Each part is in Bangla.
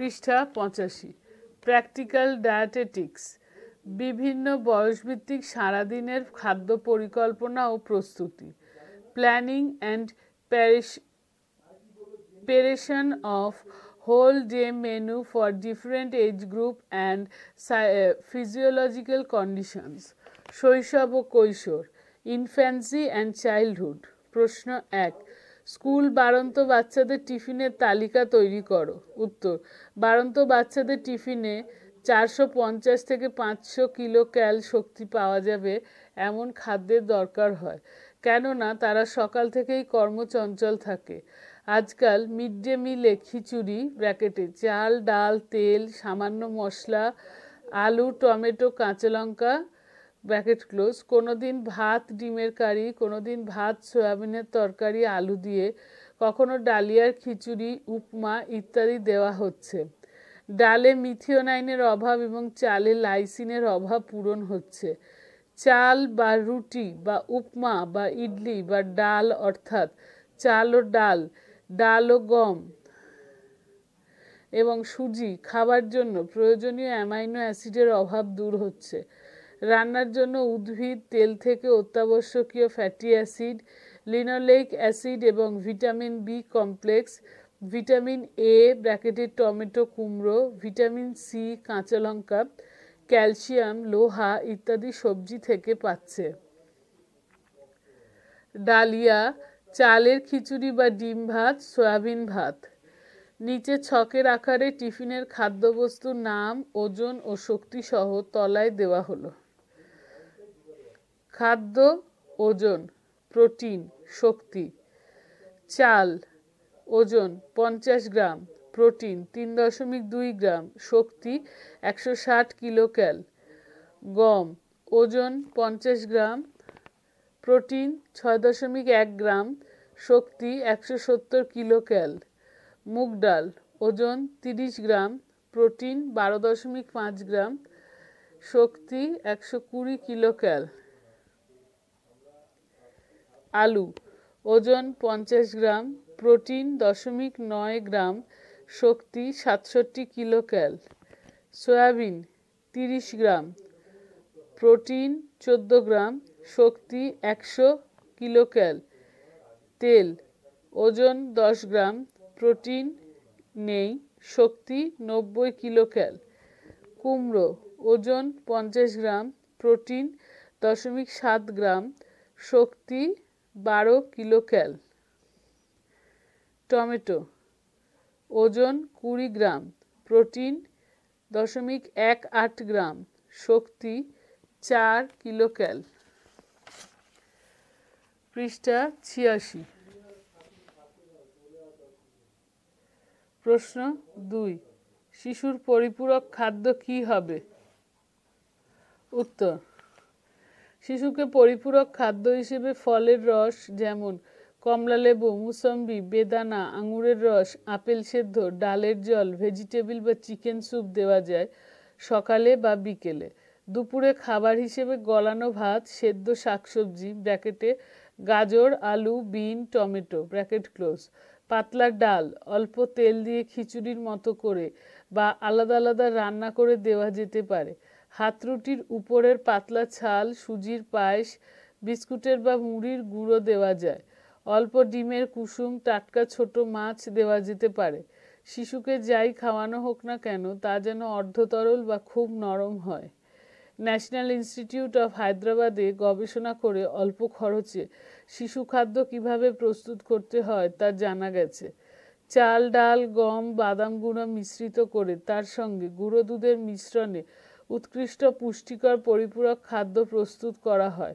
পৃষ্ঠা পঁচাশি প্র্যাকটিক্যাল ডায়াটেটিক্স বিভিন্ন বয়সভিত্তিক সারাদিনের খাদ্য পরিকল্পনা ও প্রস্তুতি planning and preparation of whole day menu for different age group and physiological conditions শৈশব ও কৈশোর ইনফ্যান্সি অ্যান্ড চাইল্ডহুড প্রশ্ন এক স্কুল বাড়ন্ত বাচ্চাদের টিফিনের তালিকা তৈরি করো উত্তর বাড়ন্ত বাচ্চাদের টিফিনে চারশো পঞ্চাশ থেকে পাঁচশো কিলো ক্যাল শক্তি পাওয়া যাবে এমন খাদ্যের দরকার হয় কেননা তারা সকাল থেকেই কর্মচঞ্চল থাকে আজকাল মিড ডে মিলে খিচুড়ি ব্র্যাকেটে চাল ডাল তেল সামান্য মশলা আলু টমেটো কাঁচা লঙ্কা ব্র্যাকেট ক্লোজ কোনো দিন ভাত ডিমের কারি কোনো দিন ভাত সয়াবিনের তরকারি আলু দিয়ে কখনো ডালিয়ার খিচুড়ি উপমা ইত্যাদি দেওয়া হচ্ছে ডালে মিথিওনাইনের অভাব এবং চালে লাইসিনের অভাব পূরণ হচ্ছে চাল বা রুটি বা উপমা বা ইডলি বা ডাল অর্থাৎ চাল ও ডাল ডাল ও গম এবং সুজি খাবার জন্য প্রয়োজনীয় অ্যামাইনো অ্যাসিডের অভাব দূর হচ্ছে রান্নার জন্য উদ্ভিদ তেল থেকে অত্যাবশ্যকীয় ফ্যাটি অ্যাসিড লিনোলেক অ্যাসিড এবং vitamin B complex vitamin A ব্র্যাকেটের টমেটো কুমড়ো ভিটামিন সি কাঁচা লঙ্কা ক্যালসিয়াম লোহা ইত্যাদি সবজি থেকে পাচ্ছে ডালিয়া চালের খিচুড়ি বা ডিম ভাত সয়াবিন ভাত নিচে ছকের আকারে টিফিনের খাদ্যবস্তুর নাম ওজন ও শক্তিসহ তলায় দেওয়া হলো খাদ্য ওজন প্রোটিন শক্তি চাল ওজন পঞ্চাশ গ্রাম প্রোটিন তিন দশমিক দুই গ্রাম শক্তি একশো ষাট কিলোক্যাল গম ওজন পঞ্চাশ গ্রাম প্রোটিন ছয় দশমিক এক গ্রাম শক্তি একশো সত্তর কিলোক্যাল মুগ ডাল ওজন তিরিশ গ্রাম প্রোটিন বারো দশমিক পাঁচ গ্রাম শক্তি একশো কুড়ি কিলোক্যাল আলু ওজন পঞ্চাশ গ্রাম প্রোটিন দশমিক নয় গ্রাম শক্তি সাতষট্টি কিলো ক্যাল সয়াবিন তিরিশ গ্রাম প্রোটিন চোদ্দো গ্রাম শক্তি একশো কিলো ক্যাল তেল ওজন দশ গ্রাম প্রোটিন নেই শক্তি নব্বই কিলো ক্যাল কুমড়ো ওজন পঞ্চাশ গ্রাম প্রোটিন দশমিক সাত গ্রাম শক্তি বারো কিলো ক্যাল টমেটো ওজন কুড়ি গ্রাম প্রোটিন দশমিক এক আট গ্রাম শক্তি চার কিলো ক্যাল পৃষ্ঠা ছিয়াশি প্রশ্ন দুই শিশুর পরিপূরক খাদ্য কি হবে উত্তর শিশুকে পরিপূরক খাদ্য হিসেবে ফলের রস যেমন কমলালেবু মুসম্বি বেদানা আঙুরের রস আপেল সেদ্ধ ডালের জল ভেজিটেবিল বা চিকেন স্যুপ দেওয়া যায় সকালে বা বিকেলে দুপুরে খাবার হিসেবে গলানো ভাত সেদ্ধ শাকসবজি ব্র্যাকেটে গাজর আলু বিন টমেটো ব্র্যাকেট ক্লোজ পাতলা ডাল অল্প তেল দিয়ে খিচুড়ির মতো করে বা আলাদা আলাদা রান্না করে দেওয়া যেতে পারে হাতরুটির উপরের পাতলা ছাল সুজির পায়েস বিস্কুটের বা মুড়ির গুঁড়ো দেওয়া যায় অল্প ডিমের কুসুম টাটকা ছোট মাছ দেওয়া যেতে পারে শিশুকে যাই খাওয়ানো হোক না কেন তা যেন অর্ধতরল বা খুব নরম হয় ন্যাশনাল ইনস্টিটিউট অফ হায়দ্রাবাদে গবেষণা করে অল্প খরচে শিশু খাদ্য কিভাবে প্রস্তুত করতে হয় তা জানা গেছে চাল ডাল গম বাদাম গুঁড়ো মিশ্রিত করে তার সঙ্গে গুঁড়ো দুধের মিশ্রণে উৎকৃষ্ট পুষ্টিকর পরিপূরক খাদ্য প্রস্তুত করা হয়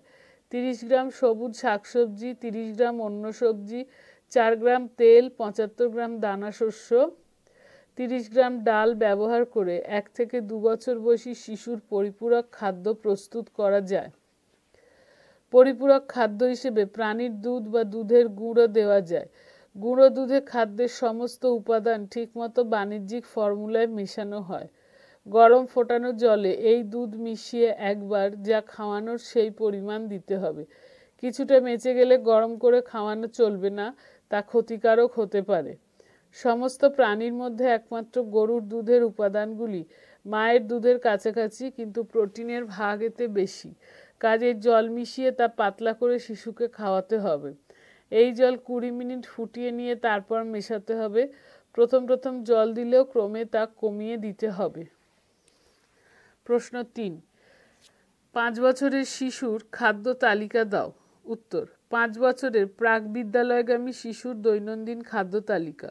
তিরিশ গ্রাম সবুজ শাকসবজি তিরিশ গ্রাম অন্য সবজি চার গ্রাম তেল পঁচাত্তর গ্রাম দানা শস্য তিরিশ গ্রাম ডাল ব্যবহার করে এক থেকে দু বছর বয়সী শিশুর পরিপূরক খাদ্য প্রস্তুত করা যায় পরিপূরক খাদ্য হিসেবে প্রাণীর দুধ বা দুধের গুঁড়ো দেওয়া যায় গুঁড়ো দুধে খাদ্যের সমস্ত উপাদান ঠিকমতো বাণিজ্যিক ফর্মুলায় মেশানো হয় গরম ফোটানো জলে এই দুধ মিশিয়ে একবার যা খাওয়ানোর সেই পরিমাণ দিতে হবে কিছুটা মেচে গেলে গরম করে খাওয়ানো চলবে না তা ক্ষতিকারক হতে পারে সমস্ত প্রাণীর মধ্যে একমাত্র গরুর দুধের উপাদানগুলি মায়ের দুধের কাছাকাছি কিন্তু প্রোটিনের ভাগ এতে বেশি কাজে জল মিশিয়ে তা পাতলা করে শিশুকে খাওয়াতে হবে এই জল কুড়ি মিনিট ফুটিয়ে নিয়ে তারপর মেশাতে হবে প্রথম প্রথম জল দিলেও ক্রমে তা কমিয়ে দিতে হবে প্রশ্ন তিন পাঁচ বছরের শিশুর খাদ্য তালিকা দাও উত্তর পাঁচ বছরের প্রাক বিদ্যালয়গামী শিশুর দৈনন্দিন খাদ্য তালিকা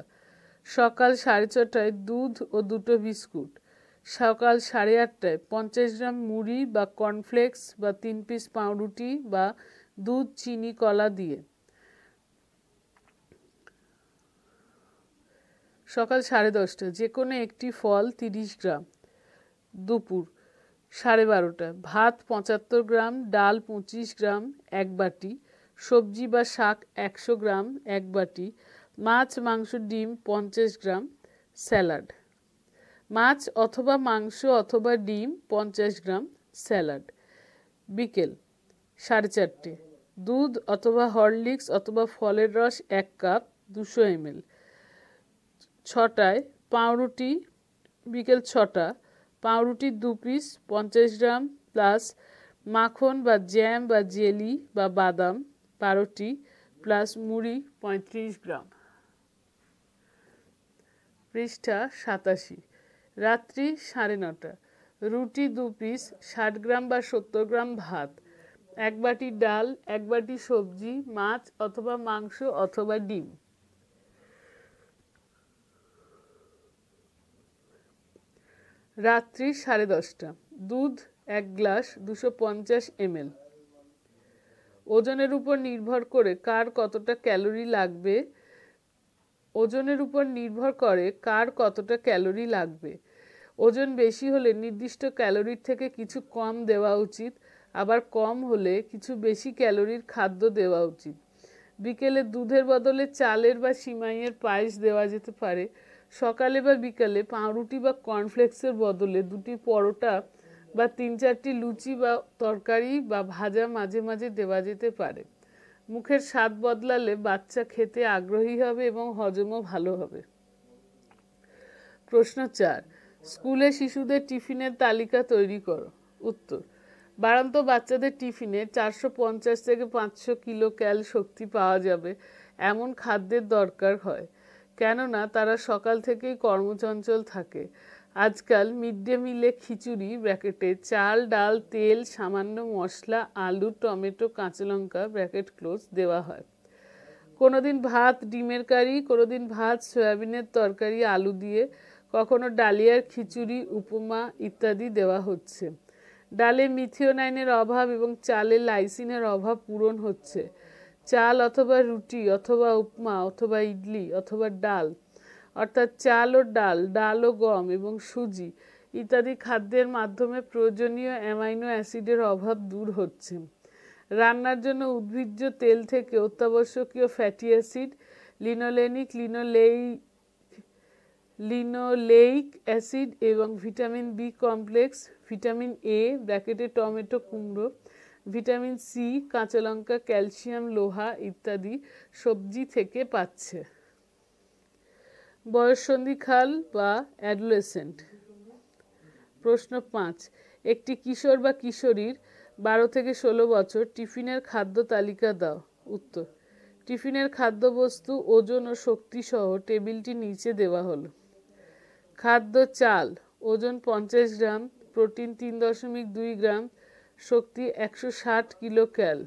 সকাল সাড়ে ছটায় দুধ ও দুটো বিস্কুট সকাল সাড়ে আটটায় পঞ্চাশ গ্রাম মুড়ি বা কর্নফ্লেক্স বা তিন পিস পাউরুটি বা দুধ চিনি কলা দিয়ে সকাল সাড়ে দশটা যে কোনো একটি ফল তিরিশ গ্রাম দুপুর সাড়ে বারোটা ভাত পঁচাত্তর গ্রাম ডাল পঁচিশ গ্রাম এক বাটি সবজি বা শাক একশো গ্রাম এক বাটি মাছ মাংস ডিম পঞ্চাশ গ্রাম স্যালাড মাছ অথবা মাংস অথবা ডিম পঞ্চাশ গ্রাম স্যালাড বিকেল সাড়ে চারটে দুধ অথবা হরলিক্স অথবা ফলের রস এক কাপ দুশো এমএল ছটায় পাউরুটি বিকেল ছটা পাউরুটি দু পিস পঞ্চাশ গ্রাম প্লাস মাখন বা জ্যাম বা জেলি বা বাদাম বারোটি প্লাস মুড়ি পঁয়ত্রিশ গ্রাম পৃষ্ঠা সাতাশি রাত্রি সাড়ে নটা রুটি দু পিস ষাট গ্রাম বা সত্তর গ্রাম ভাত এক বাটি ডাল এক বাটি সবজি মাছ অথবা মাংস অথবা ডিম রাত্রি সাড়ে দশটা দুধ এক গ্লাস দুশো পঞ্চাশ এমএল ওজনের উপর নির্ভর করে কার কতটা ক্যালোরি লাগবে ওজনের উপর নির্ভর করে কার কতটা ক্যালোরি লাগবে ওজন বেশি হলে নির্দিষ্ট ক্যালোরির থেকে কিছু কম দেওয়া উচিত আবার কম হলে কিছু বেশি ক্যালোরির খাদ্য দেওয়া উচিত বিকেলে দুধের বদলে চালের বা সিমাইয়ের পায়েস দেওয়া যেতে পারে সকালে বা বিকালে পাউরুটি বা কর্নফ্লেক্সের বদলে দুটি পরোটা বা তিন চারটি লুচি বা তরকারি বা ভাজা মাঝে মাঝে দেওয়া যেতে পারে মুখের স্বাদ বদলালে বাচ্চা খেতে আগ্রহী হবে এবং হজমও ভালো হবে প্রশ্ন চার স্কুলে শিশুদের টিফিনের তালিকা তৈরি করো উত্তর বাড়ন্ত বাচ্চাদের টিফিনে চারশো পঞ্চাশ থেকে পাঁচশো কিলো ক্যাল শক্তি পাওয়া যাবে এমন খাদ্যের দরকার হয় কেননা তারা সকাল থেকেই কর্মচঞ্চল থাকে আজকাল মিড ডে মিলে খিচুড়ি ব্র্যাকেটে চাল ডাল তেল সামান্য মশলা আলু টমেটো কাঁচা লঙ্কা ব্র্যাকেট ক্লোজ দেওয়া হয় কোনো দিন ভাত ডিমের কারি কোনো দিন ভাত সয়াবিনের তরকারি আলু দিয়ে কখনো ডালিয়ার খিচুড়ি উপমা ইত্যাদি দেওয়া হচ্ছে ডালে মিথিওনাইনের অভাব এবং চালে লাইসিনের অভাব পূরণ হচ্ছে চাল অথবা রুটি অথবা উপমা অথবা ইডলি অথবা ডাল অর্থাৎ চাল ও ডাল ডাল ও গম এবং সুজি ইত্যাদি খাদ্যের মাধ্যমে প্রয়োজনীয় অ্যামাইনো অ্যাসিডের অভাব দূর হচ্ছে রান্নার জন্য উদ্ভিজ্জ তেল থেকে অত্যাবশ্যকীয় ফ্যাটি অ্যাসিড লিনোলেনিক লিনোলেই লিনোলেইক অ্যাসিড এবং vitamin B complex vitamin A ব্র্যাকেটে টমেটো কুমড়ো ভিটামিন সি কাঁচা লঙ্কা ক্যালসিয়াম লোহা ইত্যাদি সবজি থেকে পাচ্ছে খাল বা অ্যাডোলেসেন্ট প্রশ্ন পাঁচ একটি কিশোর বা কিশোরীর বারো থেকে ষোলো বছর টিফিনের খাদ্য তালিকা দাও উত্তর টিফিনের খাদ্যবস্তু ওজন ও শক্তি সহ টেবিলটি নিচে দেওয়া হলো খাদ্য চাল ওজন পঞ্চাশ গ্রাম প্রোটিন তিন দশমিক দুই গ্রাম শক্তি একশো ষাট কিলো ক্যাল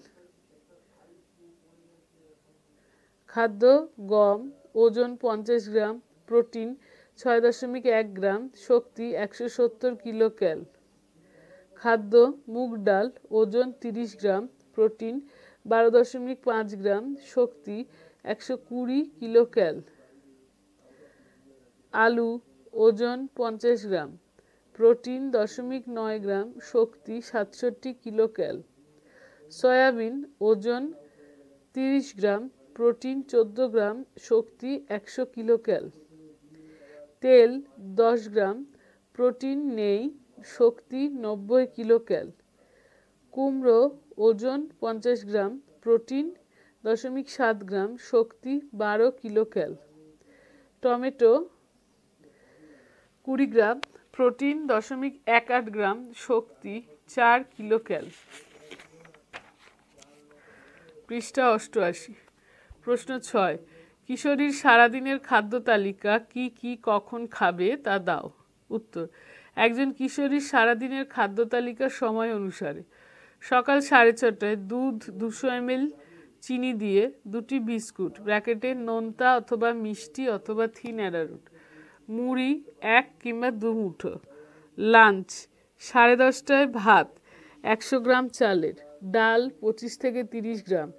খাদ্য গম ওজন পঞ্চাশ গ্রাম প্রোটিন ছয় দশমিক এক গ্রাম শক্তি একশো সত্তর কিলো ক্যাল খাদ্য মুগ ডাল ওজন তিরিশ গ্রাম প্রোটিন বারো দশমিক পাঁচ গ্রাম শক্তি একশো কুড়ি কিলো ক্যাল আলু ওজন পঞ্চাশ গ্রাম প্রোটিন দশমিক নয় গ্রাম শক্তি সাতষট্টি কিলো ক্যাল সয়াবিন ওজন তিরিশ গ্রাম প্রোটিন চোদ্দো গ্রাম শক্তি একশো কিলো ক্যাল তেল দশ গ্রাম প্রোটিন নেই শক্তি নব্বই কিলো ক্যাল কুমড়ো ওজন পঞ্চাশ গ্রাম প্রোটিন দশমিক সাত গ্রাম শক্তি বারো কিলো ক্যাল টমেটো কুড়ি গ্রাম প্রোটিন দশমিক এক আট গ্রাম শক্তি চার কিলো ক্যাল পৃষ্ঠা অষ্টআশি প্রশ্ন ছয় কিশোরীর সারাদিনের খাদ্য তালিকা কি কি কখন খাবে তা দাও উত্তর একজন কিশোরীর সারাদিনের খাদ্য তালিকা সময় অনুসারে সকাল সাড়ে ছটায় দুধ দুশো এমএল চিনি দিয়ে দুটি বিস্কুট ব্র্যাকেটে নোনতা অথবা মিষ্টি অথবা থিন অ্যারারুট মুড়ি এক কিংবা দু মুঠো লাঞ্চ সাড়ে দশটায় ভাত একশো গ্রাম চালের ডাল পঁচিশ থেকে তিরিশ গ্রাম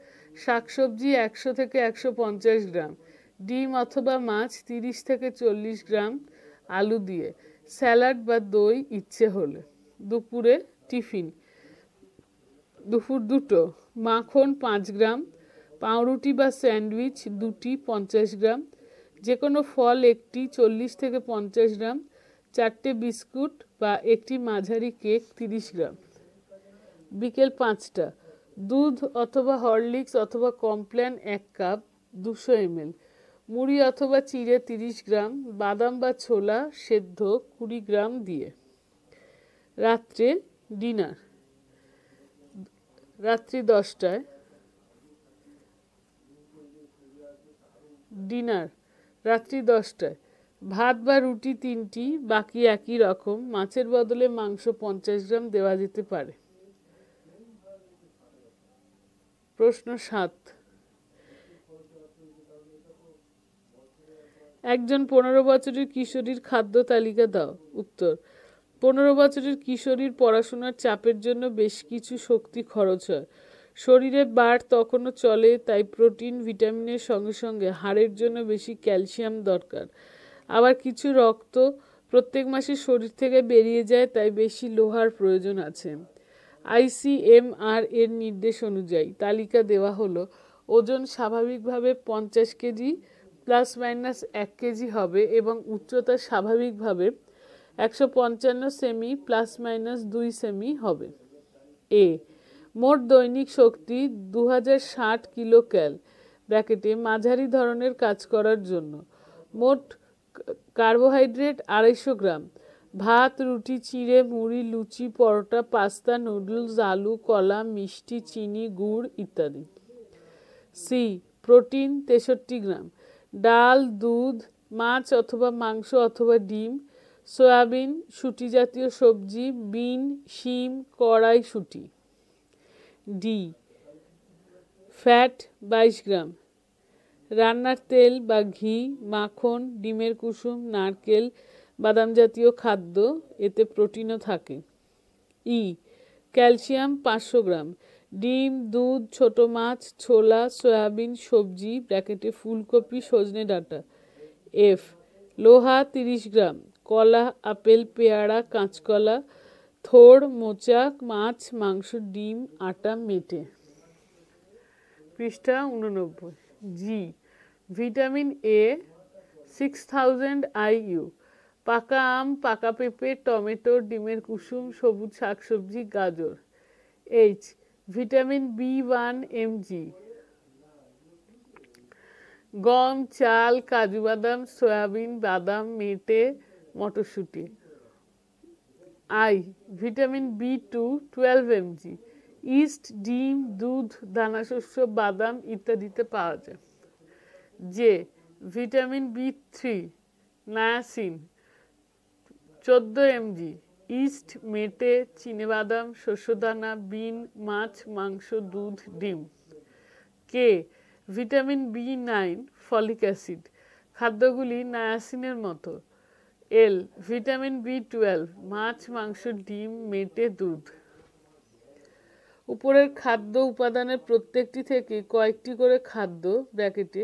শাকসবজি একশো থেকে একশো পঞ্চাশ গ্রাম ডিম অথবা মাছ তিরিশ থেকে চল্লিশ গ্রাম আলু দিয়ে স্যালাড বা দই ইচ্ছে হলে দুপুরে টিফিন দুপুর দুটো মাখন পাঁচ গ্রাম পাউরুটি বা স্যান্ডউইচ দুটি পঞ্চাশ গ্রাম যে কোনো ফল একটি চল্লিশ থেকে পঞ্চাশ গ্রাম চারটে বিস্কুট বা একটি মাঝারি কেক তিরিশ গ্রাম বিকেল পাঁচটা দুধ অথবা হরলিক্স অথবা কমপ্ল্যান এক কাপ দুশো এমএল মুড়ি অথবা চিড়ে তিরিশ গ্রাম বাদাম বা ছোলা সেদ্ধ কুড়ি গ্রাম দিয়ে রাত্রে ডিনার রাত্রি দশটায় ডিনার রাত্রি দশটায় ভাত বা রুটি তিনটি বাকি একই রকম মাছের বদলে মাংস পঞ্চাশ গ্রাম দেওয়া যেতে পারে প্রশ্ন সাত একজন পনেরো বছরের কিশোরীর খাদ্য তালিকা দাও উত্তর পনেরো বছরের কিশোরীর পড়াশোনার চাপের জন্য বেশ কিছু শক্তি খরচ হয় শরীরে বাড় তখনও চলে তাই প্রোটিন ভিটামিনের সঙ্গে সঙ্গে হাড়ের জন্য বেশি ক্যালসিয়াম দরকার আবার কিছু রক্ত প্রত্যেক মাসে শরীর থেকে বেরিয়ে যায় তাই বেশি লোহার প্রয়োজন আছে আইসিএমআর এর নির্দেশ অনুযায়ী তালিকা দেওয়া হলো ওজন স্বাভাবিকভাবে পঞ্চাশ কেজি প্লাস মাইনাস এক কেজি হবে এবং উচ্চতা স্বাভাবিকভাবে একশো পঞ্চান্ন সেমি প্লাস মাইনাস দুই সেমি হবে এ মোট দৈনিক শক্তি দু কিলো ক্যাল ব্র্যাকেটে মাঝারি ধরনের কাজ করার জন্য মোট কার্বোহাইড্রেট আড়াইশো গ্রাম ভাত রুটি চিড়ে মুড়ি লুচি পরোটা পাস্তা নুডলস আলু কলা মিষ্টি চিনি গুড় ইত্যাদি সি প্রোটিন তেষট্টি গ্রাম ডাল দুধ মাছ অথবা মাংস অথবা ডিম সয়াবিন সুটি জাতীয় সবজি বিন শিম সুটি ডি ফ্যাট বাইশ গ্রাম রান্নার তেল বা ঘি মাখন ডিমের কুসুম নারকেল বাদাম জাতীয় খাদ্য এতে প্রোটিনও থাকে ই e. ক্যালসিয়াম পাঁচশো গ্রাম ডিম দুধ ছোট মাছ ছোলা সয়াবিন সবজি ব্র্যাকেটে ফুলকপি সজনে ডাটা এফ লোহা তিরিশ গ্রাম কলা আপেল পেয়ারা কাঁচকলা থোড় মোচাক মাছ মাংস ডিম আটা মেটে পৃষ্ঠা উননব্বই G vitamin A six thousand IU পাকা আম পাকা পেঁপে টমেটো ডিমের কুসুম সবুজ শাকসবজি গাজর H vitamin B one M G গম চাল কাজু বাদাম সয়াবিন বাদাম মেটে মটরশুঁটি I vitamin B two twelve MG yeast ডিম দুধ দানাশস্য বাদাম ইত্যাদিতে পাওয়া যায় যে ভিটামিন বি থ্রি নায়াসিন চোদ্দো এমজি ইস্ট মেটে চিনেবাদাম শস্যদানা বিন মাছ মাংস দুধ ডিম K vitamin B nine folic acid খাদ্যগুলি নায়াসিনের মতো এল ভিটামিন বি টুয়েলভ মাছ মাংস ডিম মেটে দুধ উপরের খাদ্য উপাদানের প্রত্যেকটি থেকে কয়েকটি করে খাদ্য ব্র্যাকেটে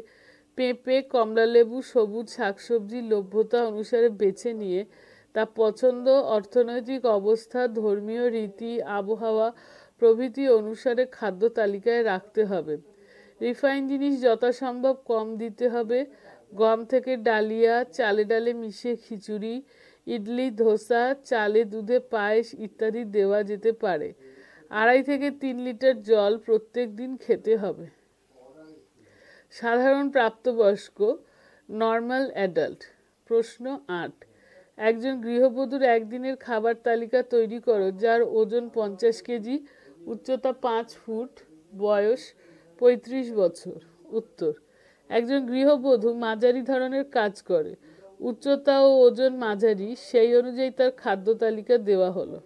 পেঁপে কমলালেবু সবুজ শাকসবজি লভ্যতা অনুসারে বেছে নিয়ে তা পছন্দ অর্থনৈতিক অবস্থা ধর্মীয় রীতি আবহাওয়া প্রভৃতি অনুসারে খাদ্য তালিকায় রাখতে হবে রিফাইন জিনিস যথাসম্ভব কম দিতে হবে গম থেকে ডালিয়া চালে ডালে মিশিয়ে খিচুড়ি ইডলি ধোসা চালে দুধে পায়েস ইত্যাদি দেওয়া যেতে পারে আড়াই থেকে তিন লিটার জল প্রত্যেক দিন খেতে হবে সাধারণ প্রাপ্তবয়স্ক নর্মাল অ্যাডাল্ট প্রশ্ন আট একজন গৃহবধূর একদিনের খাবার তালিকা তৈরি করো যার ওজন পঞ্চাশ কেজি উচ্চতা পাঁচ ফুট বয়স পঁয়ত্রিশ বছর উত্তর একজন গৃহবধূ মাঝারি ধরনের কাজ করে উচ্চতা ও ওজন মাঝারি সেই অনুযায়ী তার খাদ্য তালিকা দেওয়া হলো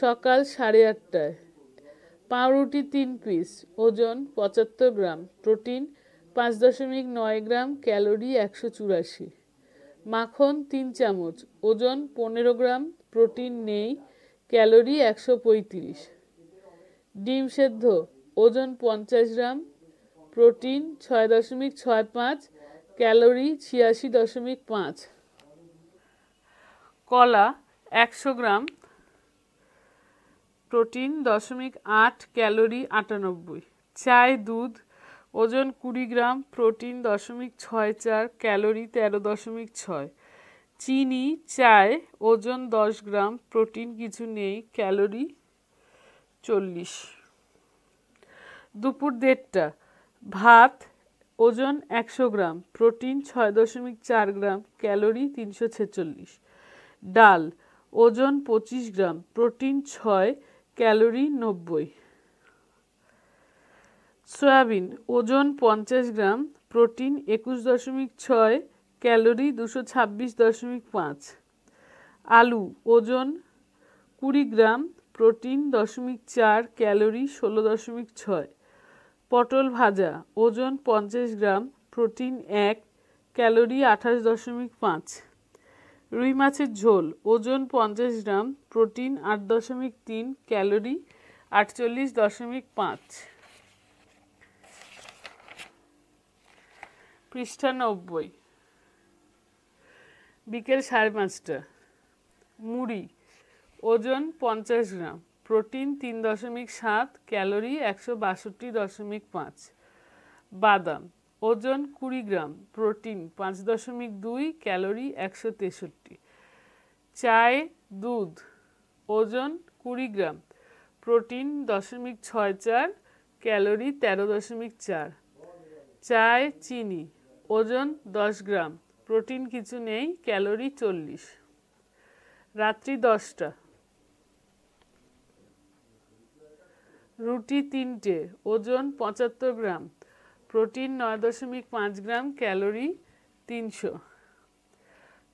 সকাল সাড়ে আটটায় পাউরুটি তিন পিস ওজন পঁচাত্তর গ্রাম প্রোটিন পাঁচ দশমিক নয় গ্রাম ক্যালোরি একশো চুরাশি মাখন তিন চামচ ওজন পনেরো গ্রাম প্রোটিন নেই ক্যালোরি একশো পঁয়ত্রিশ ডিম সেদ্ধ ওজন পঞ্চাশ গ্রাম প্রোটিন ছয় দশমিক ছয় পাঁচ ক্যালোরি ছিয়াশি দশমিক পাঁচ কলা একশো গ্রাম প্রোটিন দশমিক আট ক্যালোরি আটানব্বই চায় দুধ ওজন কুড়ি গ্রাম প্রোটিন দশমিক ছয় চার ক্যালোরি তেরো দশমিক ছয় চিনি চায় ওজন দশ গ্রাম প্রোটিন কিছু নেই ক্যালোরি চল্লিশ দুপুর দেড়টা ভাত ওজন একশো গ্রাম প্রোটিন ছয় দশমিক চার গ্রাম ক্যালোরি তিনশো ছেচল্লিশ ডাল ওজন পঁচিশ গ্রাম প্রোটিন ছয় ক্যালোরি নব্বই সয়াবিন ওজন পঞ্চাশ গ্রাম প্রোটিন একুশ দশমিক ছয় ক্যালোরি দুশো ছাব্বিশ দশমিক পাঁচ আলু ওজন কুড়ি গ্রাম প্রোটিন দশমিক চার ক্যালোরি ষোলো দশমিক ছয় পটল ভাজা ওজন পঞ্চাশ গ্রাম প্রোটিন এক ক্যালোরি আঠাশ দশমিক পাঁচ রুই মাছের ঝোল ওজন পঞ্চাশ গ্রাম প্রোটিন আট দশমিক তিন ক্যালোরি আটচল্লিশ দশমিক পাঁচ পৃষ্ঠা নব্বই বিকেল সাড়ে পাঁচটা মুড়ি ওজন পঞ্চাশ গ্রাম প্রোটিন তিন দশমিক সাত ক্যালোরি একশো বাষট্টি দশমিক পাঁচ বাদাম ওজন কুড়ি গ্রাম প্রোটিন পাঁচ দশমিক দুই ক্যালোরি একশো তেষট্টি চায়ে দুধ ওজন কুড়ি গ্রাম প্রোটিন দশমিক ছয় চার ক্যালোরি তেরো দশমিক চার চায় চিনি ওজন দশ গ্রাম প্রোটিন কিছু নেই ক্যালোরি চল্লিশ রাত্রি দশটা রুটি তিনটে ওজন পঁচাত্তর গ্রাম প্রোটিন নয় দশমিক পাঁচ গ্রাম ক্যালোরি তিনশো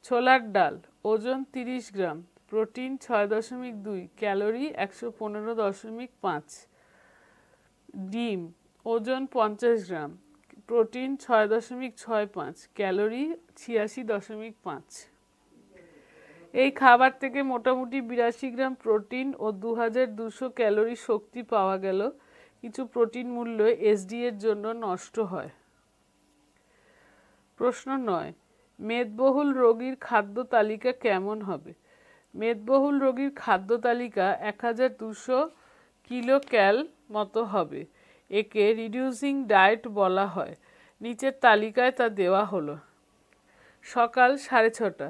ছোলার ডাল ওজন তিরিশ গ্রাম প্রোটিন ছয় দশমিক দুই ক্যালোরি একশো পনেরো দশমিক পাঁচ ডিম ওজন পঞ্চাশ গ্রাম প্রোটিন ছয় দশমিক ছয় পাঁচ ক্যালোরি ছিয়াশি দশমিক পাঁচ এই খাবার থেকে মোটামুটি বিরাশি গ্রাম প্রোটিন ও দু হাজার দুশো ক্যালোরি শক্তি পাওয়া গেল কিছু প্রোটিন মূল্য এসডি এর জন্য নষ্ট হয় প্রশ্ন নয় মেদবহুল রোগীর খাদ্য তালিকা কেমন হবে মেদবহুল রোগীর খাদ্য তালিকা এক হাজার দুশো কিলো ক্যাল মতো হবে একে রিডিউসিং ডায়েট বলা হয় নিচের তালিকায় তা দেওয়া হলো সকাল সাড়ে ছটা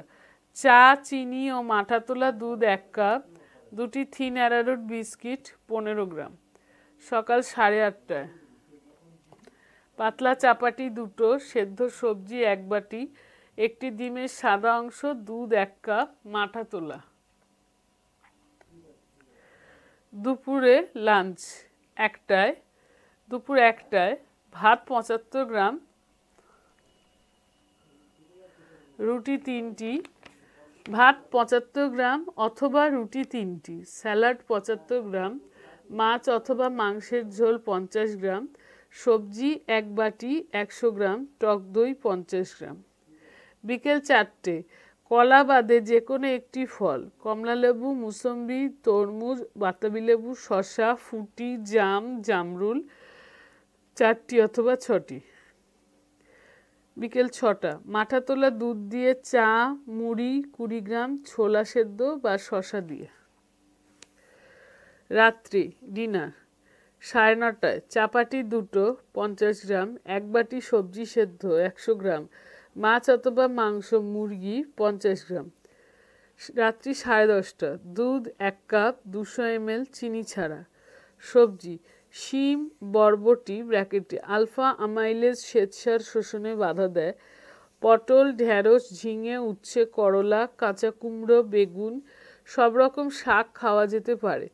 চা চিনি ও মাঠা তোলা দুধ এক কাপ দুটি থিন অ্যারারুট বিস্কিট পনেরো গ্রাম সকাল সাড়ে আটটায় পাতলা চাপাটি দুটো সেদ্ধ সবজি এক বাটি একটি ডিমের সাদা অংশ দুধ এক কাপ মাঠা তোলা দুপুরে লাঞ্চ একটায় দুপুর একটায় ভাত পঁচাত্তর গ্রাম রুটি তিনটি ভাত পঁচাত্তর গ্রাম অথবা রুটি তিনটি স্যালাড পঁচাত্তর গ্রাম মাছ অথবা মাংসের ঝোল পঞ্চাশ গ্রাম সবজি এক বাটি একশো গ্রাম টক দই পঞ্চাশ গ্রাম বিকেল চারটে কলা বাদে যে কোনো একটি ফল কমলালেবু মুসম্বি তরমুজ বাতাবি লেবু শশা ফুটি জাম জামরুল চারটি অথবা ছটি বিকেল ছটা মাঠা তোলা দুধ দিয়ে চা মুড়ি কুড়ি গ্রাম ছোলা সেদ্ধ বা শশা দিয়ে রাত্রি ডিনার সাড়ে নটায় চাপাটি দুটো পঞ্চাশ গ্রাম এক বাটি সবজি সেদ্ধ একশো গ্রাম মাছ অথবা মাংস মুরগি পঞ্চাশ গ্রাম রাত্রি সাড়ে দশটা দুধ এক কাপ দুশো এমএল চিনি ছাড়া সবজি শিম বর্বটি ব্র্যাকেটে আলফা আমাইলেজ শ্বেতসার শোষণে বাধা দেয় পটল ঢ্যাঁড়স ঝিঙে উচ্ছে করলা কাঁচা কুমড়ো বেগুন সব রকম শাক খাওয়া যেতে পারে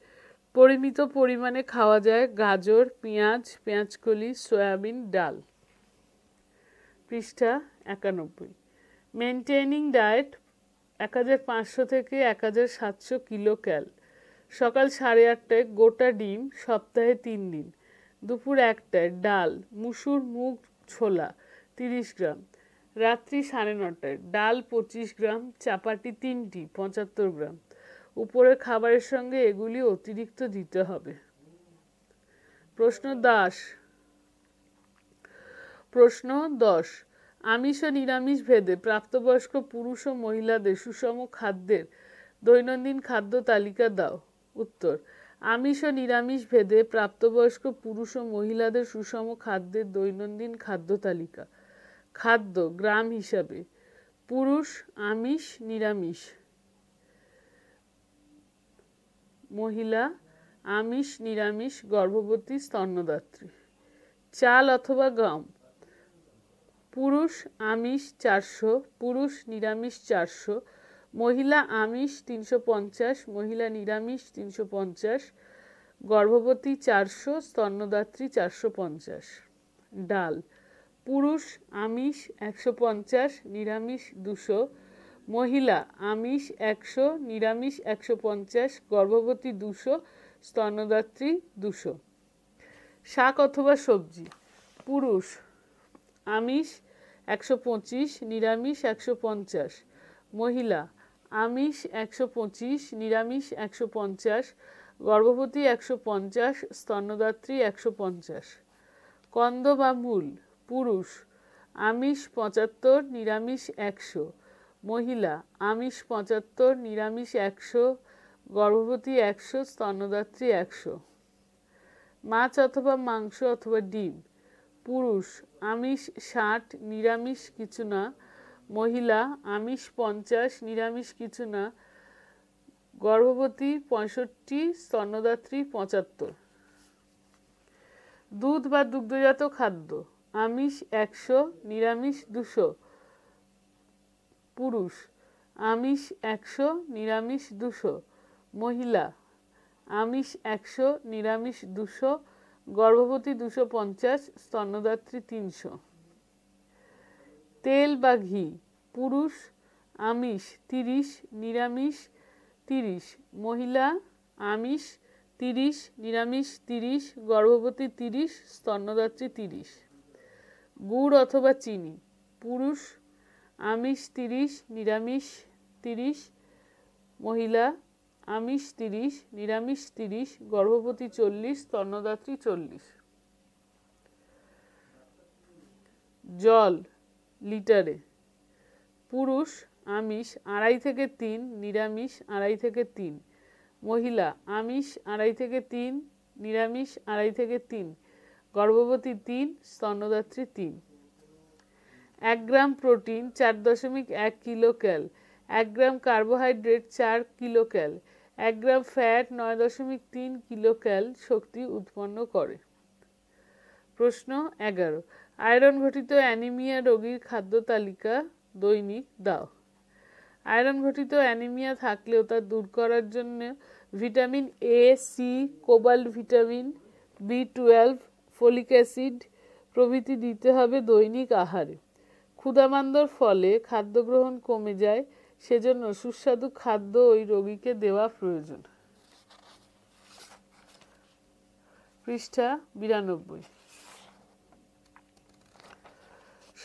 পরিমিত পরিমাণে খাওয়া যায় গাজর পেঁয়াজ পেঁয়াজকলি সয়াবিন ডাল পৃষ্ঠা একানব্বই মেনটেনিং ডায়েট এক হাজার পাঁচশো থেকে এক হাজার সাতশো কিলো ক্যাল সকাল সাড়ে আটটায় গোটা ডিম সপ্তাহে তিন দিন দুপুর একটায় ডাল মুসুর মুগ ছোলা তিরিশ গ্রাম রাত্রি সাড়ে নটায় ডাল পঁচিশ গ্রাম চাপাটি তিনটি পঁচাত্তর গ্রাম উপরের খাবারের সঙ্গে এগুলি অতিরিক্ত দিতে হবে প্রশ্ন দাস প্রশ্ন দশ আমিষ ও নিরামিষ ভেদে প্রাপ্তবয়স্ক পুরুষ ও মহিলাদের সুষম খাদ্যের দৈনন্দিন খাদ্য তালিকা দাও উত্তর আমিষ ও নিরামিষ ভেদে প্রাপ্তবয়স্ক পুরুষ ও মহিলাদের সুষম খাদ্যের দৈনন্দিন খাদ্য তালিকা খাদ্য গ্রাম হিসাবে পুরুষ আমিষ নিরামিষ মহিলা আমিষ নিরামিষ গর্ভবতী স্তন্যদাত্রী চাল অথবা গম পুরুষ আমিষ চারশো পুরুষ নিরামিষ চারশো মহিলা আমিষ তিনশো পঞ্চাশ মহিলা নিরামিষ তিনশো পঞ্চাশ গর্ভবতী চারশো স্তন্যদাত্রী চারশো পঞ্চাশ ডাল পুরুষ আমিষ একশো পঞ্চাশ নিরামিষ দুশো মহিলা আমিষ একশো নিরামিষ একশো পঞ্চাশ গর্ভবতী দুশো স্তন্যদাত্রী দুশো শাক অথবা সবজি পুরুষ আমিষ একশো পঁচিশ নিরামিষ একশো পঞ্চাশ মহিলা আমিষ একশো পঁচিশ নিরামিষ একশো পঞ্চাশ গর্ভবতী একশো পঞ্চাশ স্তন্যদাত্রী একশো পঞ্চাশ কন্দ বা মূল পুরুষ আমিষ পঁচাত্তর নিরামিষ একশো মহিলা আমিষ পঁচাত্তর নিরামিষ একশো গর্ভবতী একশো স্তন্যদাত্রী একশো মাছ অথবা মাংস অথবা ডিম পুরুষ আমিষ ষাট নিরামিষ কিছু না মহিলা আমিষ পঞ্চাশ নিরামিষ কিছু না গর্ভবতী পঁয়ষট্টি স্তন্যদাত্রী পঁচাত্তর দুধ বা দুগ্ধজাত খাদ্য আমিষ একশো নিরামিষ দুশো পুরুষ আমিষ একশো নিরামিষ দুশো মহিলা আমিষ একশো নিরামিষ দুশো গর্ভবতী দুশো পঞ্চাশ স্তন্যদাত্রী তিনশো তেল বা ঘি পুরুষ আমিষ তিরিশ নিরামিষ তিরিশ মহিলা আমিষ তিরিশ নিরামিষ তিরিশ গর্ভবতী তিরিশ স্তন্যদাত্রী তিরিশ গুড় অথবা চিনি পুরুষ আমিষ তিরিশ নিরামিষ তিরিশ মহিলা আমিষ তিরিশ নিরামিষ তিরিশ গর্ভবতী চল্লিশ স্তন্যদাত্রী চল্লিশ জল লিটারে পুরুষ আমিষ আড়াই থেকে তিন নিরামিষ আড়াই থেকে তিন মহিলা আমিষ আড়াই থেকে তিন নিরামিষ আড়াই থেকে তিন গর্ভবতী তিন স্তন্যদাত্রী তিন এক গ্রাম প্রোটিন চার দশমিক এক কিলো ক্যাল এক গ্রাম কার্বোহাইড্রেট চার কিলো ক্যাল এক গ্রাম ফ্যাট নয় দশমিক তিন কিলো ক্যাল শক্তি উৎপন্ন করে প্রশ্ন এগারো আয়রন ঘটিত অ্যানিমিয়া রোগীর খাদ্য তালিকা দৈনিক দাও আয়রন ঘটিত অ্যানিমিয়া থাকলেও তা দূর করার জন্য vitamin A C cobalt vitamin B twelve folic acid প্রভৃতি দিতে হবে দৈনিক আহারে ক্ষুদামান্দর ফলে খাদ্য গ্রহণ কমে যায় সেজন্য সুস্বাদু খাদ্য ওই রোগীকে দেওয়া প্রয়োজন পৃষ্ঠা বিরানব্বই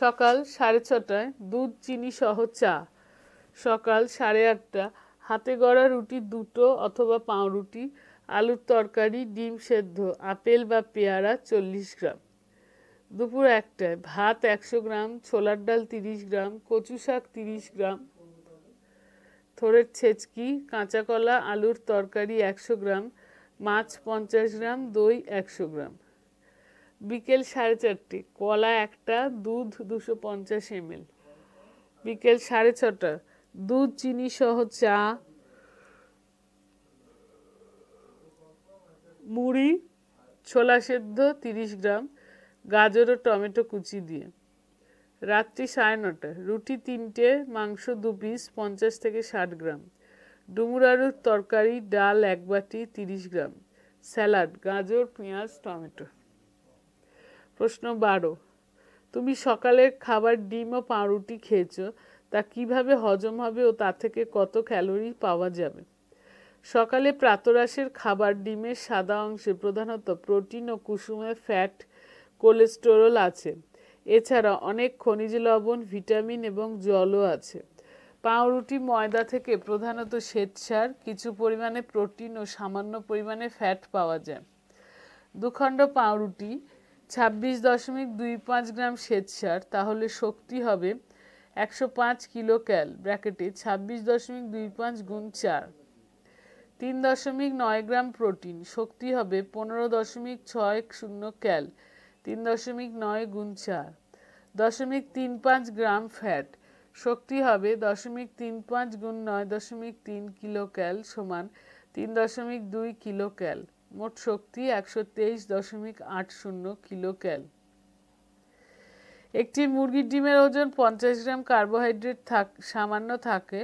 সকাল সাড়ে ছটায় দুধ চিনি সহ চা সকাল সাড়ে আটটা হাতে গড়া রুটি দুটো অথবা পাউরুটি আলুর তরকারি ডিম সেদ্ধ আপেল বা পেয়ারা চল্লিশ গ্রাম দুপুর একটায় ভাত একশো গ্রাম ছোলার ডাল তিরিশ গ্রাম কচু শাক তিরিশ গ্রাম থোরের ছেচকি কাঁচা কলা আলুর তরকারি একশো গ্রাম মাছ পঞ্চাশ গ্রাম দই একশো গ্রাম বিকেল সাড়ে চারটে কলা একটা দুধ দুশো পঞ্চাশ এমএল বিকেল সাড়ে ছটা দুধ চিনি সহ চা মুড়ি ছোলা সেদ্ধ তিরিশ গ্রাম গাজর ও টমেটো কুচি দিয়ে রাত্রি সাড়ে নটা রুটি তিনটে মাংস দু পিস পঞ্চাশ থেকে ষাট গ্রাম ডুমুর আলুর তরকারি ডাল এক বাটি তিরিশ গ্রাম স্যালাড গাজর পেঁয়াজ টমেটো প্রশ্ন বারো তুমি সকালের খাবার ডিম ও পাউরুটি খেয়েছো তা কিভাবে হজম হবে ও তা থেকে কত ক্যালোরি পাওয়া যাবে সকালে প্রাতরাশের খাবার ডিমের সাদা অংশে প্রধানত প্রোটিন ও কুসুমে ফ্যাট কোলেস্টেরল আছে এছাড়া অনেক খনিজ লবণ ভিটামিন এবং জলও আছে পাউরুটি ময়দা থেকে প্রধানত স্বেচ্ছার কিছু পরিমাণে প্রোটিন ও সামান্য পরিমাণে ফ্যাট পাওয়া যায় দুখণ্ড পাউরুটি ছাব্বিশ দশমিক দুই পাঁচ গ্রাম শ্বেতসার তাহলে শক্তি হবে একশো পাঁচ কিলো ক্যাল ব্র্যাকেটে ছাব্বিশ দশমিক দুই পাঁচ গুণ চার তিন দশমিক নয় গ্রাম প্রোটিন শক্তি হবে পনেরো দশমিক ছয় শূন্য ক্যাল তিন দশমিক নয় গুণ চার দশমিক তিন পাঁচ গ্রাম ফ্যাট শক্তি হবে দশমিক তিন পাঁচ গুণ নয় দশমিক তিন কিলো ক্যাল সমান তিন দশমিক দুই কিলো ক্যাল মোট শক্তি একশো তেইশ দশমিক আট শূন্য কিলো ক্যাল একটি মুরগির ডিমের ওজন পঞ্চাশ গ্রাম কার্বোহাইড্রেট থাক সামান্য থাকে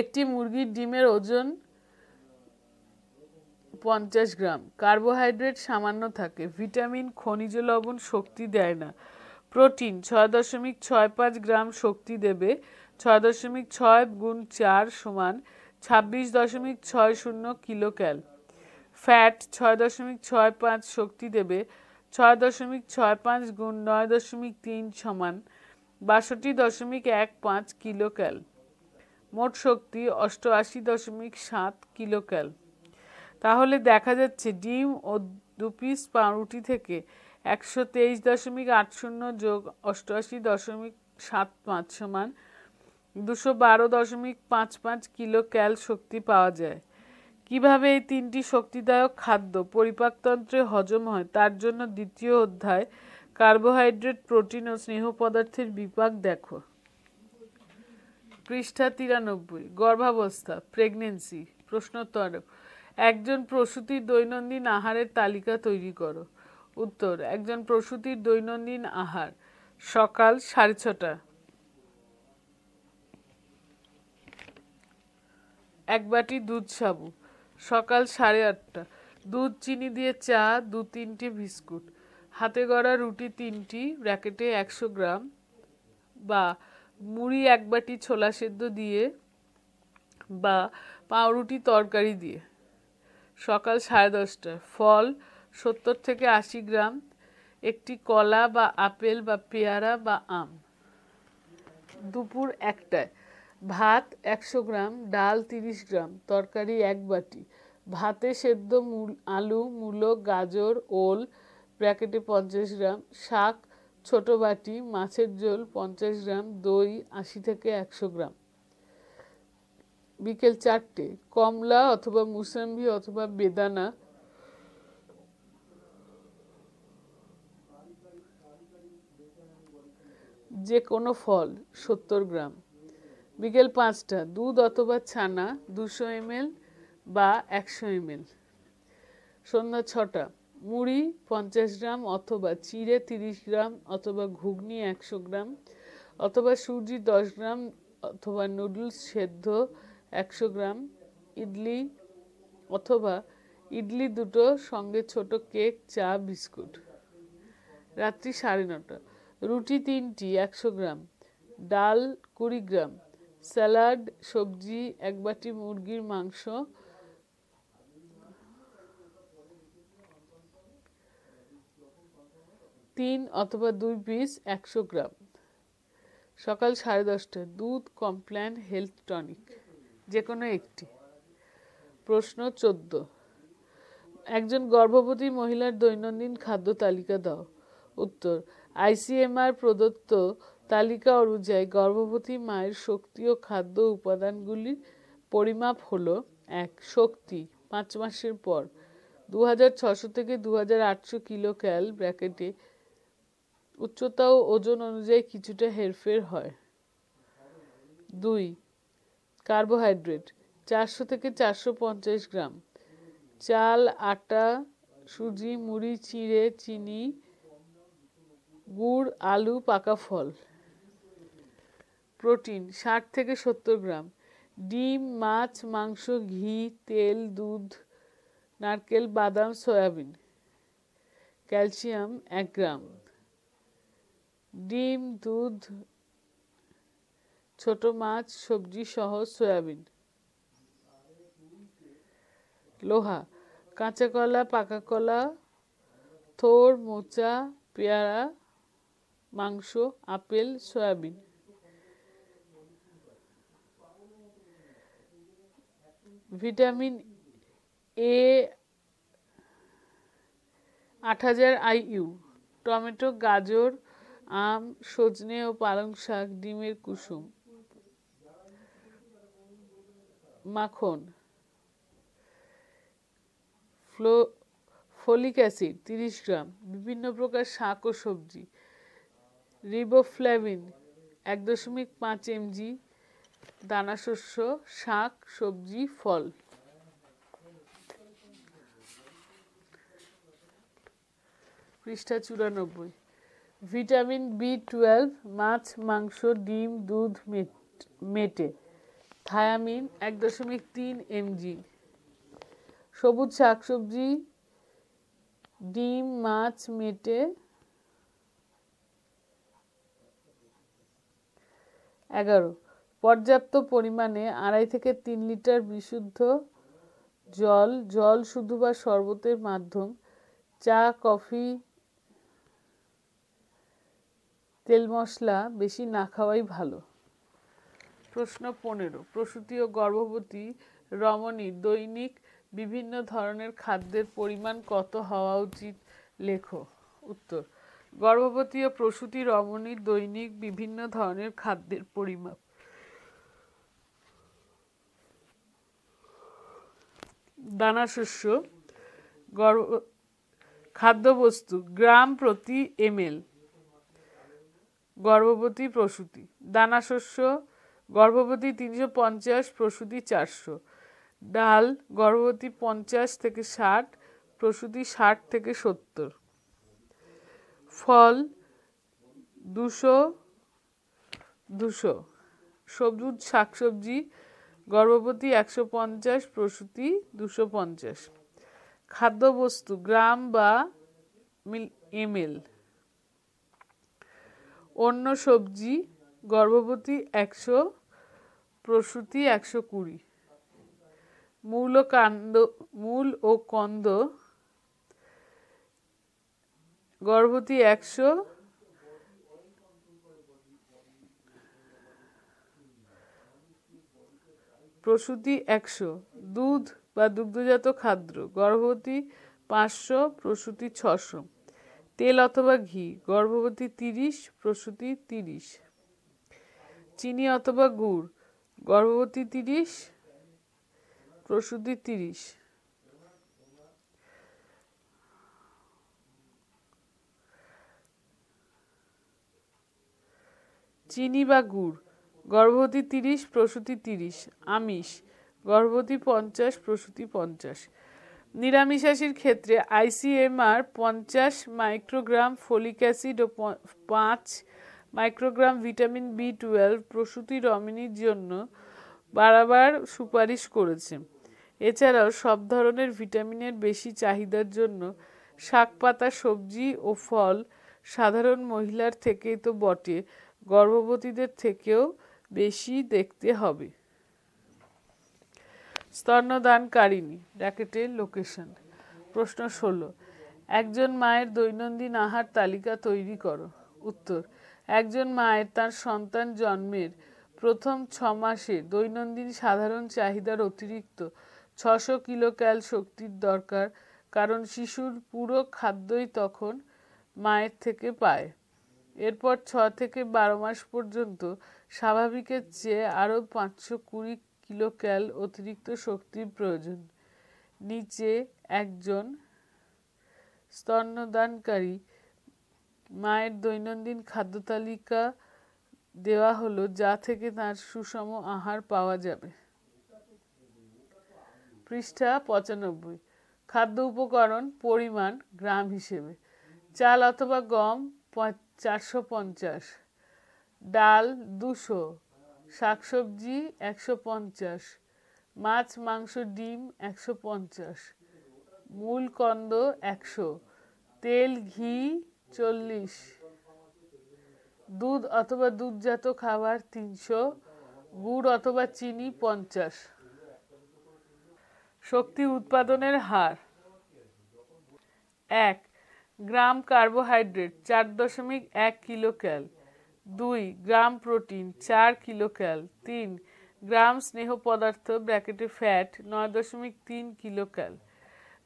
একটি মুরগির ডিমের ওজন পঞ্চাশ গ্রাম কার্বোহাইড্রেট সামান্য থাকে ভিটামিন খনিজ লবণ শক্তি দেয় না প্রোটিন ছয় দশমিক ছয় পাঁচ গ্রাম শক্তি দেবে ছয় দশমিক ছয় গুণ চার সমান ছাব্বিশ দশমিক ছয় শূন্য কিলো ক্যাল ফ্যাট ছয় দশমিক ছয় পাঁচ শক্তি দেবে ছয় দশমিক ছয় পাঁচ গুণ নয় দশমিক তিন সমান বাষট্টি দশমিক এক পাঁচ কিলো ক্যাল মোট শক্তি অষ্টআশি দশমিক সাত কিলো ক্যাল তাহলে দেখা যাচ্ছে ডিম ও দু পিস পাউরুটি থেকে একশো তেইশ দশমিক আট শূন্য যোগ অষ্টআশি দশমিক সাত পাঁচ সমান দুশো বারো দশমিক পাঁচ পাঁচ কিলো ক্যাল শক্তি পাওয়া যায় কিভাবে এই তিনটি শক্তিদায়ক খাদ্য পরিপাকতন্ত্রে হজম হয় তার জন্য দ্বিতীয় অধ্যায় কার্বোহাইড্রেট প্রোটিন ও স্নেহ পদার্থের বিপাক দেখো পৃষ্ঠা তিরানব্বই গর্ভাবস্থা প্রেগনেন্সি প্রশ্নোত্তর একজন প্রসূতির দৈনন্দিন আহারের তালিকা তৈরি করো উত্তর একজন প্রসূতির দৈনন্দিন আহার সকাল সাড়ে ছটা এক বাটি দুধ সাবু সকাল সাড়ে আটটা দুধ চিনি দিয়ে চা দু তিনটি বিস্কুট হাতে গড়া রুটি তিনটি র্যাকেটে একশো গ্রাম বা মুড়ি এক বাটি ছোলা সেদ্ধ দিয়ে বা পাউরুটি তরকারি দিয়ে সকাল সাড়ে দশটা ফল সত্তর থেকে আশি গ্রাম একটি কলা বা আপেল বা পেয়ারা বা আম দুপুর একটায় ভাত একশো গ্রাম ডাল তিরিশ গ্রাম তরকারি এক বাটি ভাতে সেদ্ধ মূল আলু মূলো গাজর ওল প্যাকেটে পঞ্চাশ গ্রাম শাক ছোট বাটি মাছের ঝোল পঞ্চাশ গ্রাম দই আশি থেকে একশো গ্রাম বিকেল চারটে কমলা অথবা মুসাম্বি অথবা বেদানা যে কোনো ফল সত্তর গ্রাম বিকেল পাঁচটা দুধ অথবা ছানা দুশো এমএল বা একশো এমএল সন্ধ্যা ছটা মুড়ি পঞ্চাশ গ্রাম অথবা চিড়ে তিরিশ গ্রাম অথবা ঘুগনি একশো গ্রাম অথবা সুজি দশ গ্রাম অথবা নুডলস সেদ্ধ একশো গ্রাম ইডলি অথবা ইডলি দুটো সঙ্গে ছোট কেক চা বিস্কুট রাত্রি সাড়ে নটা রুটি তিনটি একশো গ্রাম ডাল কুড়ি গ্রাম স্যালাড সবজি এক বাটি মুরগির মাংস তিন অথবা দুই পিস একশো গ্রাম সকাল সাড়ে দশটায় দুধ কমপ্ল্যান হেলথ টনিক যে কোনো একটি প্রশ্ন চোদ্দ একজন গর্ভবতী মহিলার দৈনন্দিন খাদ্য তালিকা দাও উত্তর আইসিএমআর প্রদত্ত তালিকা অনুযায়ী গর্ভবতী মায়ের শক্তি ও খাদ্য উপাদানগুলির পরিমাপ হলো এক শক্তি পাঁচ মাসের পর দু হাজার ছশো থেকে দু হাজার আটশো কিলো ক্যাল ব্র্যাকেটে উচ্চতা ও ওজন অনুযায়ী কিছুটা হেরফের হয় দুই কার্বোহাইড্রেট চারশো থেকে চারশো পঞ্চাশ গ্রাম চাল আটা সুজি মুড়ি চিড়ে চিনি গুড় আলু পাকা ফল প্রোটিন ষাট থেকে সত্তর গ্রাম ডিম মাছ মাংস ঘি তেল দুধ নারকেল বাদাম সয়াবিন ক্যালসিয়াম এক গ্রাম ডিম দুধ ছোট মাছ সবজি সহ সয়াবিন লোহা কাঁচা কলা পাকা কলা থোর মোচা পেয়ারা মাংস আপেল সয়াবিন ভিটামিন এ আট হাজার আইইউ টমেটো গাজর আম সজনে ও পালং শাক ডিমের কুসুম মাখন ফ্লো ফলিক অ্যাসিড তিরিশ গ্রাম বিভিন্ন প্রকার শাক ও সবজি রিবোফ্ল্যাভিন এক দশমিক পাঁচ এমজি দানাশস্য শাক সবজি ফল পৃষ্ঠা চুরানব্বই ভিটামিন বি টুয়েলভ মাছ মাংস ডিম দুধ মেটে থায়ামিন এক দশমিক তিন এমজি সবুজ শাকসবজি ডিম মাছ মেটে এগারো পর্যাপ্ত পরিমাণে আড়াই থেকে তিন লিটার বিশুদ্ধ জল জল শুধু বা শরবতের মাধ্যম চা কফি তেল মশলা বেশি না খাওয়াই ভালো প্রশ্ন পনেরো প্রসূতি ও গর্ভবতী রমণী দৈনিক বিভিন্ন ধরনের খাদ্যের পরিমাণ কত হওয়া উচিত লেখো উত্তর গর্ভবতী ও প্রসূতি রমণীর দৈনিক বিভিন্ন ধরনের খাদ্যের পরিমাপ দানাশস্য গর্ভ খাদ্যবস্তু গ্রাম প্রতি এমএল গর্ভবতী প্রসূতি দানাশস্য গর্ভবতী তিনশো পঞ্চাশ প্রসূতি চারশো ডাল গর্ভবতী পঞ্চাশ থেকে ষাট প্রসূতি ষাট থেকে সত্তর ফল দুশো দুশো সবুজ শাকসবজি গর্ভবতী একশো পঞ্চাশ প্রসূতি দুশো পঞ্চাশ খাদ্যবস্তু গ্রাম বা এমএল অন্য সবজি গর্ভবতী একশো প্রসূতি একশো কুড়ি মূল ও কাণ্ড মূল ও কন্দ গর্ভবতী একশো প্রসূতি একশো দুধ বা দুগ্ধজাত খাদ্য গর্ভবতী পাঁচশো প্রসূতি ছশো তেল অথবা ঘি গর্ভবতী তিরিশ প্রসূতি তিরিশ চিনি অথবা গুড় গর্ভবতী তিরিশ প্রসূতি তিরিশ চিনি বা গুড় গর্ভবতী তিরিশ প্রসূতি তিরিশ আমিষ গর্ভবতী পঞ্চাশ প্রসূতি পঞ্চাশ নিরামিষাশির ক্ষেত্রে আইসিএমআর পঞ্চাশ মাইক্রোগ্রাম ফোলিক অ্যাসিড ও পাঁচ মাইক্রোগ্রাম ভিটামিন বি টুয়েলভ প্রসূতি রমিনীর জন্য বারবার সুপারিশ করেছে এছাড়াও সব ধরনের ভিটামিনের বেশি চাহিদার জন্য শাকপাতা সবজি ও ফল সাধারণ মহিলার থেকেই তো বটে গর্ভবতীদের থেকেও বেশি দেখতে হবে স্তন্যদানকারিণী র্যাকেটের লোকেশন প্রশ্ন ষোলো একজন মায়ের দৈনন্দিন আহার তালিকা তৈরি করো উত্তর একজন মায়ের তার সন্তান জন্মের প্রথম ছ মাসে দৈনন্দিন সাধারণ চাহিদার অতিরিক্ত ছশো কিলোক্যাল শক্তির দরকার কারণ শিশুর পুরো খাদ্যই তখন মায়ের থেকে পায় এরপর ছ থেকে বারো মাস পর্যন্ত স্বাভাবিকের চেয়ে আরও পাঁচশো কুড়ি কিলোক্যাল অতিরিক্ত শক্তির প্রয়োজন নিচে একজন স্তন্যদানকারী মায়ের দৈনন্দিন খাদ্য তালিকা দেওয়া হলো যা থেকে তার সুষম আহার পাওয়া যাবে পৃষ্ঠা পঁচানব্বই খাদ্য উপকরণ পরিমাণ গ্রাম হিসেবে চাল অথবা গম চারশো পঞ্চাশ ডাল দুশো শাকসবজি একশো পঞ্চাশ মাছ মাংস ডিম একশো পঞ্চাশ মূলকন্দ একশো তেল ঘি চল্লিশ দুধ অথবা দুধজাত খাবার তিনশো গুড় অথবা চিনি পঞ্চাশ শক্তি উৎপাদনের হার এক গ্রাম কার্বোহাইড্রেট চার দশমিক এক কিলো ক্যাল দুই গ্রাম প্রোটিন চার কিলো ক্যাল তিন গ্রাম স্নেহ পদার্থ ব্র্যাকেটে ফ্যাট নয় দশমিক তিন কিলো ক্যাল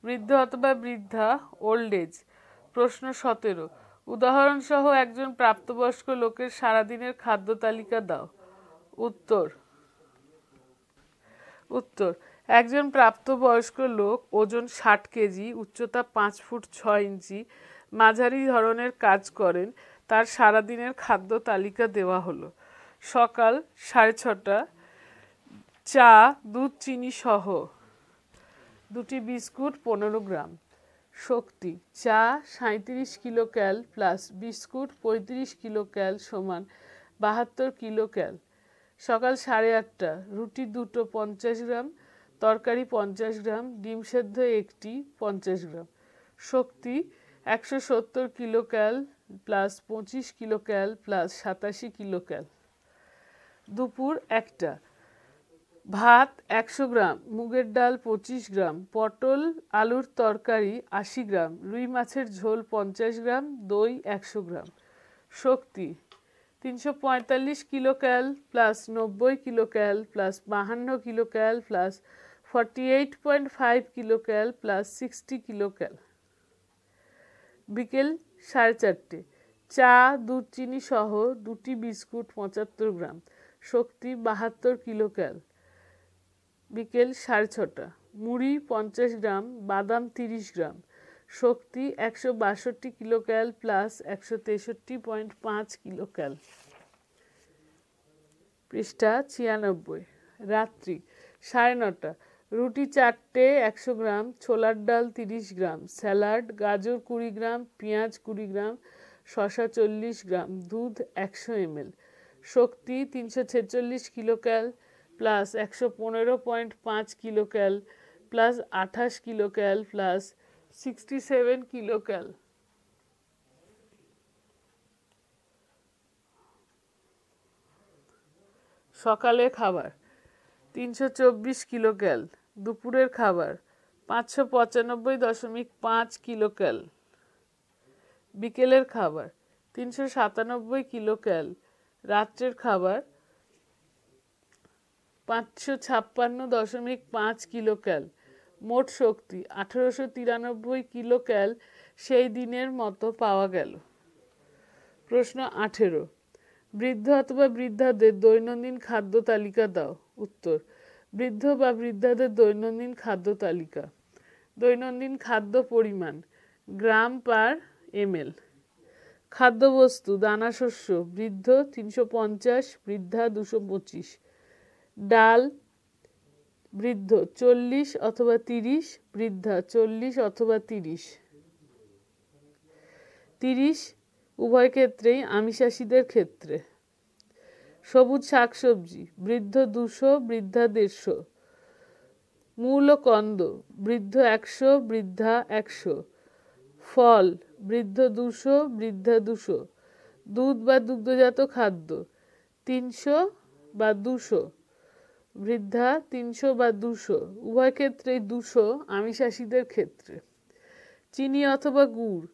বৃদ্ধ অথবা বৃদ্ধা ওল্ড এজ প্রশ্ন সতেরো উদাহরণসহ একজন প্রাপ্তবয়স্ক লোকের সারাদিনের খাদ্য তালিকা দাও উত্তর উত্তর একজন প্রাপ্তবয়স্ক লোক ওজন ষাট কেজি উচ্চতা পাঁচ ফুট ছ ইঞ্চি মাঝারি ধরনের কাজ করেন তার সারাদিনের খাদ্য তালিকা দেওয়া হলো সকাল সাড়ে ছটা চা দুধ চিনি সহ দুটি বিস্কুট পনেরো গ্রাম শক্তি চা সাঁত্রিশ কিলো ক্যাল প্লাস বিস্কুট পঁয়ত্রিশ কিলো ক্যাল সমান বাহাত্তর কিলো ক্যাল সকাল সাড়ে আটটা রুটি দুটো পঞ্চাশ গ্রাম তরকারি পঞ্চাশ গ্রাম ডিম সেদ্ধ একটি পঞ্চাশ গ্রাম শক্তি একশো সত্তর কিলোক্যাল প্লাস পঁচিশ কিলোক্যাল প্লাস সাতাশি কিলোক্যাল দুপুর একটা ভাত একশো গ্রাম মুগের ডাল পঁচিশ গ্রাম পটল আলুর তরকারি আশি গ্রাম রুই মাছের ঝোল পঞ্চাশ গ্রাম দই একশো গ্রাম শক্তি তিনশো পঁয়তাল্লিশ কিলোক্যাল প্লাস নব্বই কিলোক্যাল প্লাস বাহান্ন kilocal plus forty eight point five kilocal plus sixty kilocal বিকেল সাড়ে চারটে চা দুধ চিনি সহ দুটি বিস্কুট পঁচাত্তর গ্রাম শক্তি বাহাত্তর কিলোক্যাল বিকেল সাড়ে ছটা মুড়ি পঞ্চাশ গ্রাম বাদাম তিরিশ গ্রাম শক্তি একশো বাষট্টি কিলোক্যাল প্লাস একশো তেষট্টি পয়েন্ট পাঁচ কিলোক্যাল পৃষ্ঠা ছিয়ানব্বই রাত্রি সাড়ে নটা রুটি চারটে একশো গ্রাম ছোলার ডাল তিরিশ গ্রাম স্যালাড গাজর কুড়ি গ্রাম পেঁয়াজ কুড়ি গ্রাম শশা চল্লিশ গ্রাম দুধ একশো এমএল শক্তি তিনশো ছেচল্লিশ কিলোক্যাল প্লাস একশো পনেরো পয়েন্ট পাঁচ কিলোক্যাল প্লাস আঠাশ kilocal plus sixty seven kilocal সকালে খাবার তিনশো চব্বিশ কিলোক্যাল দুপুরের খাবার পাঁচশো পঁচানব্বই দশমিক পাঁচ কিলোক্যাল বিকেলের খাবার তিনশো সাতানব্বই কিলোক্যাল রাত্রের খাবার পাঁচশো ছাপ্পান্ন দশমিক পাঁচ কিলোক্যাল মোট শক্তি আঠেরোশো তিরানব্বই কিলোক্যাল সেই দিনের মতো পাওয়া গেল প্রশ্ন আঠেরো বৃদ্ধ অথবা বৃদ্ধাদের দৈনন্দিন খাদ্য তালিকা দাও উত্তর বৃদ্ধ বা বৃদ্ধাদের দৈনন্দিন খাদ্য তালিকা দৈনন্দিন খাদ্য পরিমাণ গ্রাম পার এমএল খাদ্যবস্তু দানাশস্য বৃদ্ধ তিনশো পঞ্চাশ বৃদ্ধা দুশো পঁচিশ ডাল বৃদ্ধ চল্লিশ অথবা তিরিশ বৃদ্ধা চল্লিশ অথবা তিরিশ তিরিশ উভয় ক্ষেত্রেই আমিষাশীদের ক্ষেত্রে সবুজ শাকসবজি বৃদ্ধ দুশো বৃদ্ধা দেড়শো মূল ও কন্দ বৃদ্ধ একশো বৃদ্ধা একশো ফল বৃদ্ধ দুশো বৃদ্ধা দুশো দুধ বা দুগ্ধজাত খাদ্য তিনশো বা দুশো বৃদ্ধা তিনশো বা দুশো উভয় ক্ষেত্রেই দুশো আমিষাশীদের ক্ষেত্রে চিনি অথবা গুড়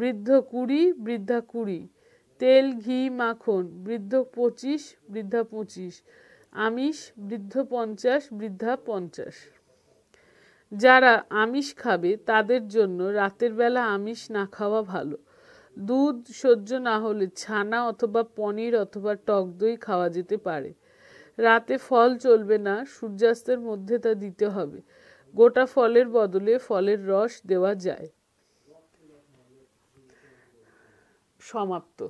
বৃদ্ধ কুড়ি বৃদ্ধা কুড়ি তেল ঘি মাখন বৃদ্ধ পঁচিশ বৃদ্ধা পঁচিশ আমিষ বৃদ্ধ পঞ্চাশ বৃদ্ধা পঞ্চাশ যারা আমিষ খাবে তাদের জন্য রাতের বেলা আমিষ না খাওয়া ভালো দুধ সহ্য না হলে ছানা অথবা পনির অথবা টক দই খাওয়া যেতে পারে রাতে ফল চলবে না সূর্যাস্তের মধ্যে তা দিতে হবে গোটা ফলের বদলে ফলের রস দেওয়া যায় সমাপ্ত